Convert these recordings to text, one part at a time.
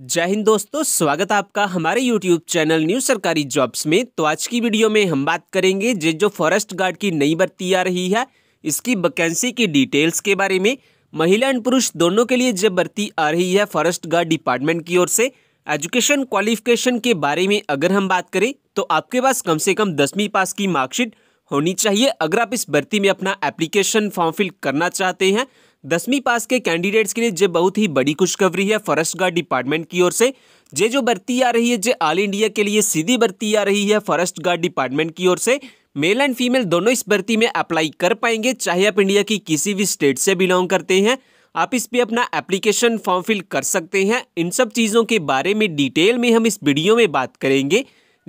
जय हिंद दोस्तों स्वागत आपका हमारे YouTube चैनल न्यूज सरकारी जॉब्स में तो आज की वीडियो में हम बात करेंगे जे जो फॉरेस्ट गार्ड की नई भर्ती आ रही है इसकी वैकेंसी की डिटेल्स के बारे में महिला एंड पुरुष दोनों के लिए जब भर्ती आ रही है फॉरेस्ट गार्ड डिपार्टमेंट की ओर से एजुकेशन क्वालिफिकेशन के बारे में अगर हम बात करें तो आपके पास कम से कम दसवीं पास की मार्कशीट होनी चाहिए अगर आप इस भर्ती में अपना एप्लीकेशन फॉर्म फिल करना चाहते हैं दसवीं पास के कैंडिडेट्स के लिए जो बहुत ही बड़ी खुशखबरी है फॉरेस्ट गार्ड डिपार्टमेंट की ओर से जे जो भर्ती आ रही है जे ऑल इंडिया के लिए सीधी भर्ती आ रही है फॉरेस्ट गार्ड डिपार्टमेंट की ओर से मेल एंड फीमेल दोनों इस भर्ती में अप्लाई कर पाएंगे चाहे आप इंडिया की किसी भी स्टेट से बिलोंग करते हैं आप इस पर अपना एप्लीकेशन फॉर्म फिल कर सकते हैं इन सब चीज़ों के बारे में डिटेल में हम इस वीडियो में बात करेंगे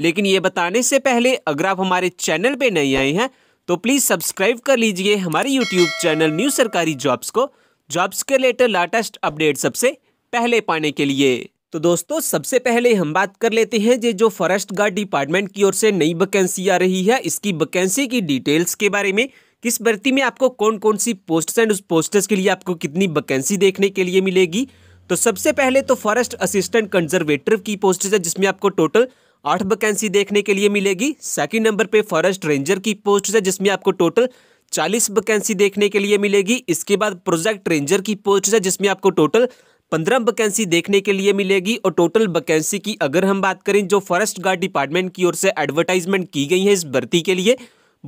लेकिन ये बताने से पहले अगर आप हमारे चैनल पर नहीं आए हैं तो प्लीज़ सब्सक्राइब कर लीजिए हमारे यूट्यूब चैनल न्यू सरकारी जॉब्स को जॉब्स के रिलेटेड लेटेस्ट अपडेट सबसे पहले पाने के लिए तो दोस्तों सबसे पहले हम बात कर लेते हैं जे जो फॉरेस्ट गार्ड डिपार्टमेंट की ओर से नई वैकेंसी आ रही है इसकी वैकेंसी की डिटेल्स के बारे में किस भर्ती में आपको कौन कौन सी पोस्ट एंड उस पोस्टर्स के लिए आपको कितनी वैकेंसी देखने के लिए मिलेगी तो सबसे पहले तो फॉरेस्ट असिस्टेंट कंजर्वेटर की पोस्ट है जिसमें आपको टोटल आठ वैकेंसी देखने के लिए मिलेगी सेकंड नंबर पे फॉरेस्ट रेंजर की पोस्ट है जिसमें आपको टोटल चालीस वैकेंसी देखने के लिए मिलेगी इसके बाद प्रोजेक्ट रेंजर की पोस्ट है जिसमें आपको टोटल पंद्रह वैकेंसी देखने के लिए मिलेगी और टोटल वैकेंसी की अगर हम बात करें जो फॉरेस्ट गार्ड डिपार्टमेंट की ओर से एडवर्टाइजमेंट की गई है इस भर्ती के लिए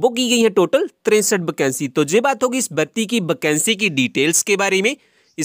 वो की गई है टोटल तिरसठ वैकेंसी तो ये बात होगी इस भर्ती की वैकेंसी की डिटेल्स के बारे में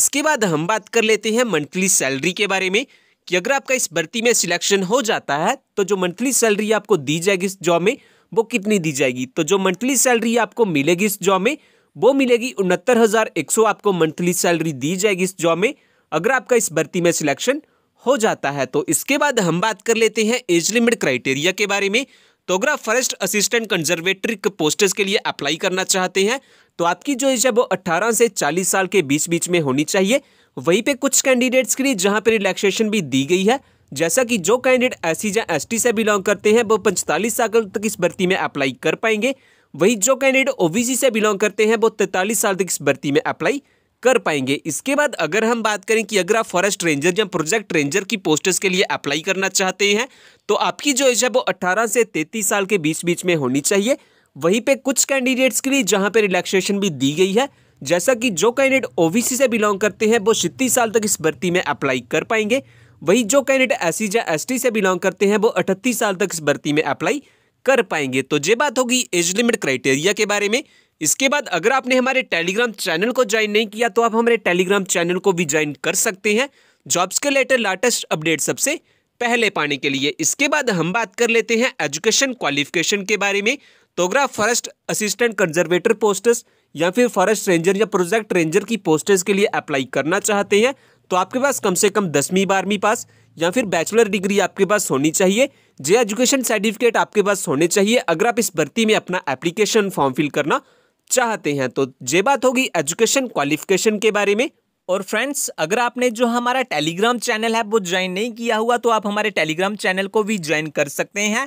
इसके बाद हम बात कर लेते हैं मंथली सैलरी के बारे में कि अगर आपका इस भर्ती में सिलेक्शन हो जाता है तो जो मंथली सैलरी आपको दी जाएगी इस जॉब में वो कितनी दी जाएगी तो जो मंथली सैलरी आपको मिलेगी इस जॉब में वो मिलेगी उनहत्तर हज़ार एक सौ आपको मंथली सैलरी दी जाएगी इस जॉब में अगर आपका इस भर्ती में सिलेक्शन हो जाता है तो इसके बाद हम बात कर लेते हैं एज लिमिट क्राइटेरिया के बारे में तो अगर आप फॉरेस्ट असिस्टेंट कंजर्वेटरी पोस्टर्स के लिए अप्लाई करना चाहते हैं तो आपकी जो एज है वो 18 से 40 साल के बीच बीच में होनी चाहिए वहीं पे कुछ कैंडिडेट्स के लिए जहां पे रिलैक्सेशन भी दी गई है जैसा कि जो कैंडिडेट एस सी या एस से बिलोंग करते हैं वो पैंतालीस साल तक इस भर्ती में अप्लाई कर पाएंगे वहीं जो कैंडिडेट ओबीसी से बिलोंग करते हैं वो तैंतालीस साल तक इस भर्ती में अप्लाई कर पाएंगे इसके बाद अगर हम बात करें कि अगर आप फॉरेस्ट रेंजर या प्रोजेक्ट रेंजर की पोस्टर्स के लिए अप्लाई करना चाहते हैं तो आपकी जो एज है वो 18 से 33 साल के बीच बीच में होनी चाहिए वहीं पे कुछ कैंडिडेट्स के लिए जहां पे रिलैक्सेशन भी दी गई है जैसा कि जो कैंडिडेट ओबीसी से बिलोंग करते हैं वो छत्तीस साल तक इस भर्ती में अप्लाई कर पाएंगे वही जो कैंडिडेट एस या एस से बिलोंग करते हैं वो अठतीस साल तक इस भर्ती में अप्लाई कर पाएंगे तो ये बात होगी एज लिमिट क्राइटेरिया के बारे में इसके बाद अगर आपने हमारे टेलीग्राम चैनल को ज्वाइन नहीं किया तो आप हमारे टेलीग्राम चैनल को भी ज्वाइन कर सकते हैं जॉब्स के लेटर लेटेस्ट अपडेट सबसे पहले पाने के लिए इसके बाद हम बात कर लेते हैं एजुकेशन क्वालिफिकेशन के बारे में तो अगर आप फर्स्ट असिस्टेंट कंजर्वेटर पोस्टर्स या फिर फॉरेस्ट रेंजर या प्रोजेक्ट रेंजर की पोस्टेज के लिए अप्लाई करना चाहते हैं तो आपके पास कम से कम दसवीं बारहवीं पास या फिर बैचलर डिग्री आपके पास होनी चाहिए जे एजुकेशन सर्टिफिकेट आपके पास होने चाहिए अगर आप इस भर्ती में अपना एप्लीकेशन फॉर्म फिल करना चाहते हैं तो ये बात होगी एजुकेशन क्वालिफिकेशन के बारे में और फ्रेंड्स अगर आपने जो हमारा टेलीग्राम चैनल है वो ज्वाइन नहीं किया हुआ तो आप हमारे टेलीग्राम चैनल को भी ज्वाइन कर सकते हैं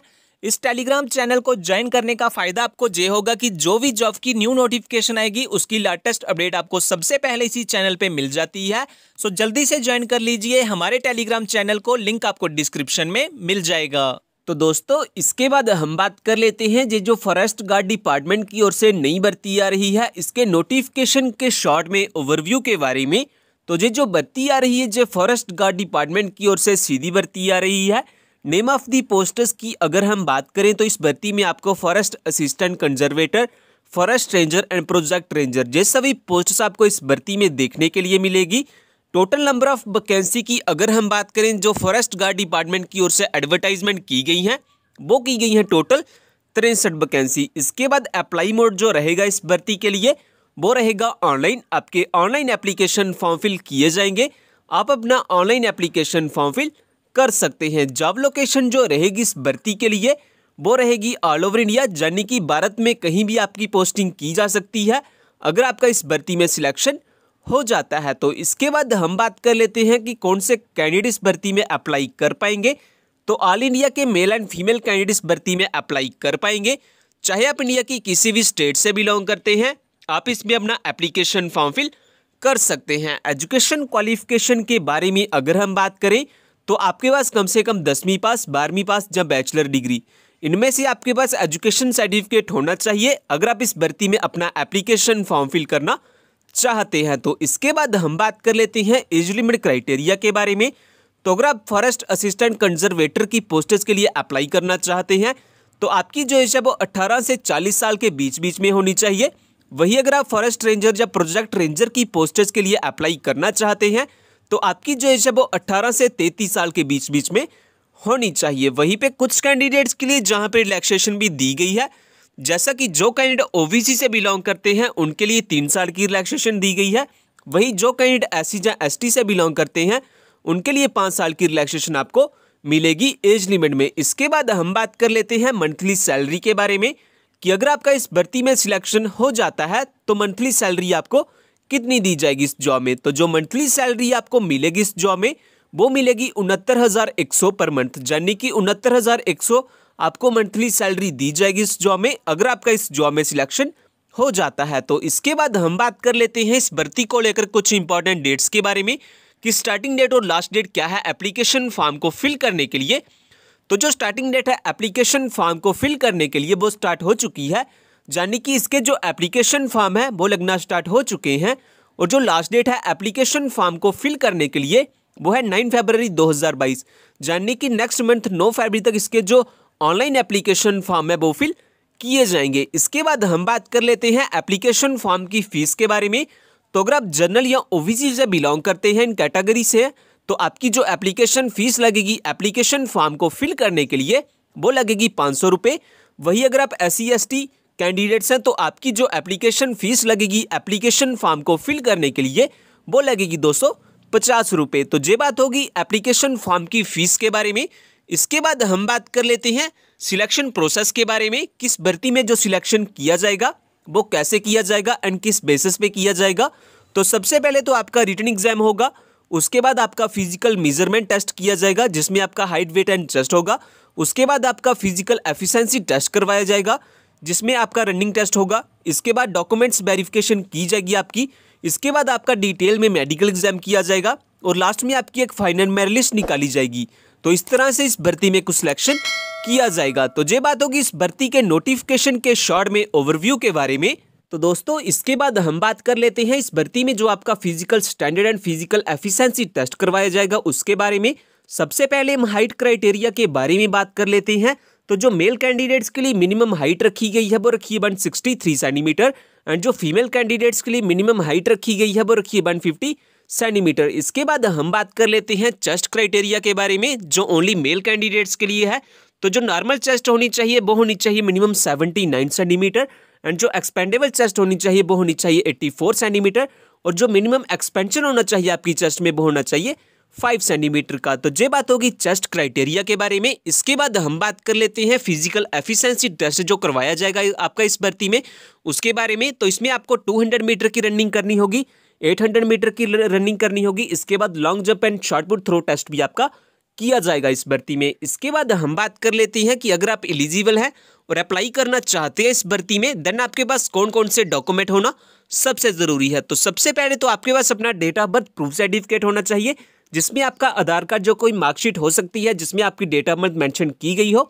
इस टेलीग्राम चैनल को ज्वाइन करने का फायदा आपको ये होगा कि जो भी जॉब की न्यू नोटिफिकेशन आएगी उसकी लेटेस्ट अपडेट आपको सबसे पहले इसी चैनल पे मिल जाती है सो जल्दी से ज्वाइन कर लीजिए हमारे टेलीग्राम चैनल को लिंक आपको डिस्क्रिप्शन में मिल जाएगा तो दोस्तों इसके बाद हम बात कर लेते हैं ये जो फॉरेस्ट गार्ड डिपार्टमेंट की ओर से नई बरती आ रही है इसके नोटिफिकेशन के शॉर्ट में ओवरव्यू के बारे में तो ये जो बरती आ रही है जो फॉरेस्ट गार्ड डिपार्टमेंट की ओर से सीधी बरती आ रही है नेम ऑफ दी पोस्टर्स की अगर हम बात करें तो इस भर्ती में आपको forest assistant conservator forest ranger and project ranger जैसे सभी पोस्टर्स आपको इस भर्ती में देखने के लिए मिलेगी टोटल नंबर ऑफ वैकेंसी की अगर हम बात करें जो फॉरेस्ट गार्ड डिपार्टमेंट की ओर से एडवर्टाइजमेंट की गई हैं वो की गई हैं टोटल तिरसठ वैकेंसी इसके बाद अप्लाई मोड जो रहेगा इस भर्ती के लिए वो रहेगा ऑनलाइन आपके ऑनलाइन एप्लीकेशन फॉर्म फिल किए जाएंगे आप अपना ऑनलाइन एप्लीकेशन फॉर्म फिल कर सकते हैं जॉब लोकेशन जो रहेगी इस भर्ती के लिए वो रहेगी ऑल ओवर इंडिया यानी कि भारत में कहीं भी आपकी पोस्टिंग की जा सकती है अगर आपका इस भर्ती में सिलेक्शन हो जाता है तो इसके बाद हम बात कर लेते हैं कि कौन से कैंडिडेट भर्ती में अप्लाई कर पाएंगे तो ऑल इंडिया के मेल एंड फीमेल कैंडिडेट भर्ती में अप्लाई कर पाएंगे चाहे आप इंडिया की किसी भी स्टेट से बिलोंग करते हैं आप इसमें अपना एप्लीकेशन फॉर्म फिल कर सकते हैं एजुकेशन क्वालिफिकेशन के बारे में अगर हम बात करें तो आपके पास कम से कम दसवीं पास बारहवीं पास या बैचलर डिग्री इनमें से आपके पास एजुकेशन सर्टिफिकेट होना चाहिए अगर आप इस भर्ती में अपना एप्लीकेशन फॉर्म फिल करना चाहते हैं तो इसके बाद हम बात कर लेते हैं एज लिमिट क्राइटेरिया के बारे में तो अगर आप फॉरेस्ट असिस्टेंट कंजर्वेटर की पोस्टेज के लिए अप्लाई करना चाहते हैं तो आपकी जो एज है वो 18 से 40 साल के बीच बीच में होनी चाहिए वहीं अगर आप फॉरेस्ट रेंजर या प्रोजेक्ट रेंजर की पोस्टेज के लिए अप्लाई करना चाहते हैं तो आपकी जो एज है वो अट्ठारह से तैतीस साल के बीच बीच में होनी चाहिए वहीं पे कुछ कैंडिडेट्स के लिए जहाँ पे रिलैक्सेशन भी दी गई है जैसा कि जो कैंडिडेट ओबीसी से बिलोंग करते हैं उनके लिए तीन साल की रिलैक्सेशन दी गई है वहीं जो कैंडिडेट एस सी या एस से बिलोंग करते हैं उनके लिए पाँच साल की रिलैक्सेशन आपको मिलेगी एज लिमिट में इसके बाद हम बात कर लेते हैं मंथली सैलरी के बारे में कि अगर आपका इस भर्ती में सिलेक्शन हो जाता है तो मंथली सैलरी आपको कितनी दी जाएगी इस जॉब में तो जो मंथली सैलरी आपको मिलेगी इस जॉब में वो मिलेगी उनहत्तर हज़ार एक सौ पर मंथ यानी कि उनहत्तर हज़ार एक सौ आपको मंथली सैलरी दी जाएगी इस जॉब में अगर आपका इस जॉब में सिलेक्शन हो जाता है तो इसके बाद हम बात कर लेते हैं इस भर्ती को लेकर कुछ इंपॉर्टेंट डेट्स के बारे में कि स्टार्टिंग डेट और लास्ट डेट क्या है एप्लीकेशन फॉर्म को फिल करने के लिए तो जो स्टार्टिंग डेट है एप्लीकेशन फॉर्म को फिल करने के लिए वो स्टार्ट हो चुकी है यानी कि इसके जो एप्लीकेशन फॉर्म है वो लगना स्टार्ट हो चुके हैं और जो लास्ट डेट है एप्लीकेशन फॉर्म को फिल करने के लिए वो है नाइन फरवरी 2022 यानी कि नेक्स्ट मंथ नौ फरवरी तक इसके जो ऑनलाइन एप्लीकेशन फॉर्म है वो फिल किए जाएंगे इसके बाद हम बात कर लेते हैं एप्लीकेशन फॉर्म की फीस के बारे में तो अगर आप जनरल या ओ ओबीसी से बिलोंग करते हैं इन कैटेगरी से तो आपकी जो एप्लीकेशन फीस लगेगी एप्लीकेशन फॉर्म को फिल करने के लिए वो लगेगी पाँच सौ रुपये वही अगर आप S C S T candidates हैं तो आपकी जो एप्लीकेशन फ़ीस लगेगी एप्लीकेशन फॉर्म को फिल करने के लिए वो लगेगी दो सौ पचास रुपये तो ये बात होगी एप्लीकेशन फॉर्म की फ़ीस के बारे में इसके बाद हम बात कर लेते हैं सिलेक्शन प्रोसेस के बारे में किस भर्ती में जो सिलेक्शन किया जाएगा वो कैसे किया जाएगा एंड किस बेसिस पे किया जाएगा तो सबसे पहले तो आपका रिटर्न एग्जाम होगा उसके बाद आपका फिजिकल मेजरमेंट टेस्ट किया जाएगा जिसमें आपका हाइट वेट एंड चेस्ट होगा उसके बाद आपका फिजिकल एफिशिएंसी टेस्ट करवाया जाएगा जिसमें आपका रनिंग टेस्ट होगा इसके बाद डॉक्यूमेंट्स वेरिफिकेशन की जाएगी आपकी इसके बाद आपका डिटेल में मेडिकल एग्जाम किया जाएगा और लास्ट में आपकी एक फाइनल मेरिट निकाली जाएगी तो इस तरह से इस भर्ती में कुछ सिलेक्शन किया जाएगा तो ये बात होगी इस भर्ती के नोटिफिकेशन के शॉर्ट में ओवरव्यू के बारे में तो दोस्तों इसके बाद हम बात कर लेते हैं इस भर्ती में जो आपका physical standard and physical efficiency test करवाया जाएगा उसके बारे में सबसे पहले हम हाइट क्राइटेरिया के बारे में बात कर लेते हैं तो जो मेल कैंडिडेट्स के लिए मिनिमम हाइट रखी गई है वो रखी है one sixty three centimetre and जो फीमेल कैंडिडेट्स के लिए मिनिमम हाइट रखी गई है वो रखी है वन फिफ्टी सेंटीमीटर इसके बाद हम बात कर लेते हैं चेस्ट क्राइटेरिया के बारे में जो ओनली मेल कैंडिडेट्स के लिए है तो जो नॉर्मल चेस्ट होनी चाहिए वो होनी चाहिए minimum seventy nine centimetre and जो एक्सपेंडेबल चेस्ट होनी चाहिए वो होनी चाहिए एट्टी फोर सेंटीमीटर और जो मिनिमम एक्सपेंशन होना चाहिए आपकी चेस्ट में वो होना चाहिए फाइव सेंटीमीटर का तो ये बात होगी चेस्ट क्राइटेरिया के बारे में इसके बाद हम बात कर लेते हैं फिजिकल एफिशिएंसी टेस्ट जो करवाया जाएगा आपका इस भर्ती में उसके बारे में तो इसमें आपको 200 मीटर की रनिंग करनी होगी 800 मीटर की रनिंग करनी होगी इसके बाद long jump and shot put throw test भी आपका किया जाएगा इस भर्ती में इसके बाद हम बात कर लेते हैं कि अगर आप एलिजिबल हैं और अप्लाई करना चाहते हैं इस भर्ती में देन आपके पास कौन कौन से डॉक्यूमेंट होना सबसे ज़रूरी है तो सबसे पहले तो आपके पास अपना date of birth proof certificate होना चाहिए जिसमें आपका आधार कार्ड जो कोई मार्कशीट हो सकती है जिसमें आपकी डेट ऑफ बर्थ मैंशन की गई हो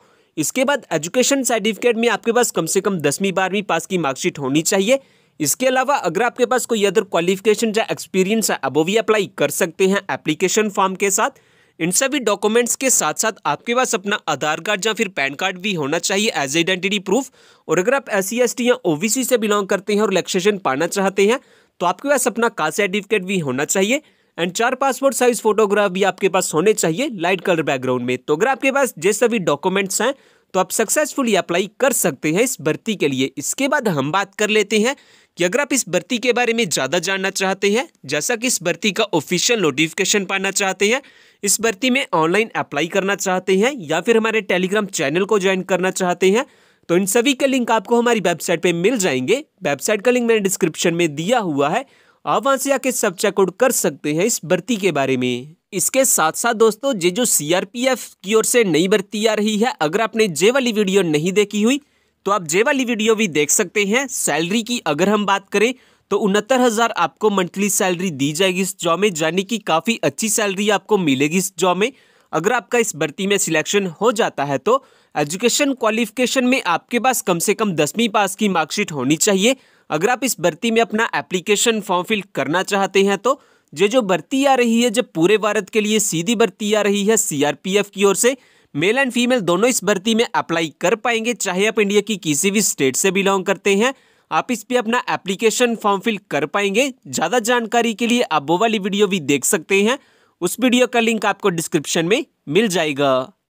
इसके बाद एजुकेशन सर्टिफिकेट में आपके पास कम से कम दसवीं बारहवीं पास की मार्कशीट होनी चाहिए इसके अलावा अगर आपके पास कोई अदर क्वालिफिकेशन या एक्सपीरियंस है अब भी अप्लाई कर सकते हैं एप्लीकेशन फॉर्म के साथ इन सभी डॉक्यूमेंट्स के साथ साथ आपके पास अपना आधार कार्ड या फिर पैन कार्ड भी होना चाहिए एज आइडेंटिटी प्रूफ और अगर आप एस सी या ओ से बिलोंग करते हैं और रिलेक्सेशन पाना चाहते हैं तो आपके पास अपना कास्ट सर्टिफिकेट भी होना चाहिए एंड चार पासपोर्ट साइज फोटोग्राफ भी आपके पास होने चाहिए लाइट कलर बैकग्राउंड में तो अगर आपके पास जैसे भी डॉक्यूमेंट्स हैं तो आप सक्सेसफुली अप्लाई कर सकते हैं इस भर्ती के लिए इसके बाद हम बात कर लेते हैं कि अगर आप इस भर्ती के बारे में ज़्यादा जानना चाहते हैं जैसा कि इस भर्ती का ऑफिशियल नोटिफिकेशन पाना चाहते हैं इस भर्ती में ऑनलाइन अप्लाई करना चाहते हैं या फिर हमारे टेलीग्राम चैनल को ज्वाइन करना चाहते हैं तो इन सभी के लिंक आपको हमारी वेबसाइट पे मिल जाएंगे वेबसाइट का लिंक मैंने डिस्क्रिप्शन में दिया हुआ है आप वहां से आके सब चेकआउट कर सकते हैं इस भर्ती के बारे में इसके साथ साथ दोस्तों ये जो सीआरपीएफ की ओर से नई भर्ती आ रही है अगर आपने जे वाली वीडियो नहीं देखी हुई तो आप जे वाली वीडियो भी देख सकते हैं सैलरी की अगर हम बात करें तो उनहत्तर हज़ार आपको मंथली सैलरी दी जाएगी इस जॉब में यानी कि काफ़ी अच्छी सैलरी आपको मिलेगी इस जॉब में अगर आपका इस भर्ती में सिलेक्शन हो जाता है तो एजुकेशन क्वालिफिकेशन में आपके पास कम से कम दसवीं पास की मार्कशीट होनी चाहिए अगर आप इस भर्ती में अपना एप्लीकेशन फॉर्म फिल करना चाहते हैं तो जो जो भर्ती आ रही है जब पूरे भारत के लिए सीधी भर्ती आ रही है सीआरपीएफ की ओर से मेल एंड फीमेल दोनों इस भर्ती में अप्लाई कर पाएंगे चाहे आप इंडिया की किसी भी स्टेट से बिलोंग करते हैं आप इस पर अपना एप्लीकेशन फॉर्म फिल कर पाएंगे ज़्यादा जानकारी के लिए आप वो वाली वीडियो भी देख सकते हैं उस वीडियो का लिंक आपको डिस्क्रिप्शन में मिल जाएगा